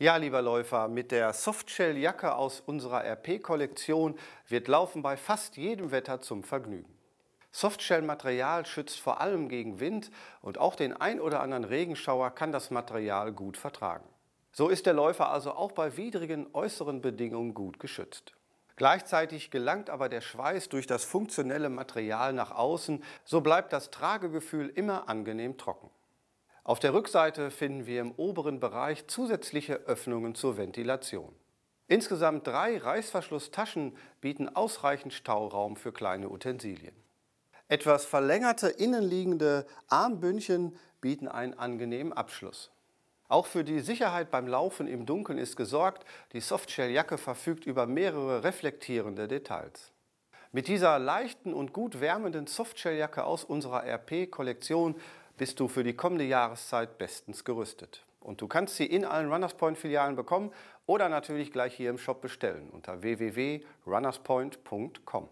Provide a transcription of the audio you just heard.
Ja, lieber Läufer, mit der Softshell-Jacke aus unserer RP-Kollektion wird Laufen bei fast jedem Wetter zum Vergnügen. Softshell-Material schützt vor allem gegen Wind und auch den ein oder anderen Regenschauer kann das Material gut vertragen. So ist der Läufer also auch bei widrigen äußeren Bedingungen gut geschützt. Gleichzeitig gelangt aber der Schweiß durch das funktionelle Material nach außen, so bleibt das Tragegefühl immer angenehm trocken. Auf der Rückseite finden wir im oberen Bereich zusätzliche Öffnungen zur Ventilation. Insgesamt drei Reißverschlusstaschen bieten ausreichend Stauraum für kleine Utensilien. Etwas verlängerte innenliegende Armbündchen bieten einen angenehmen Abschluss. Auch für die Sicherheit beim Laufen im Dunkeln ist gesorgt. Die Softshell-Jacke verfügt über mehrere reflektierende Details. Mit dieser leichten und gut wärmenden Softshell-Jacke aus unserer RP-Kollektion bist du für die kommende Jahreszeit bestens gerüstet. Und du kannst sie in allen Runners Point Filialen bekommen oder natürlich gleich hier im Shop bestellen unter www.runnerspoint.com.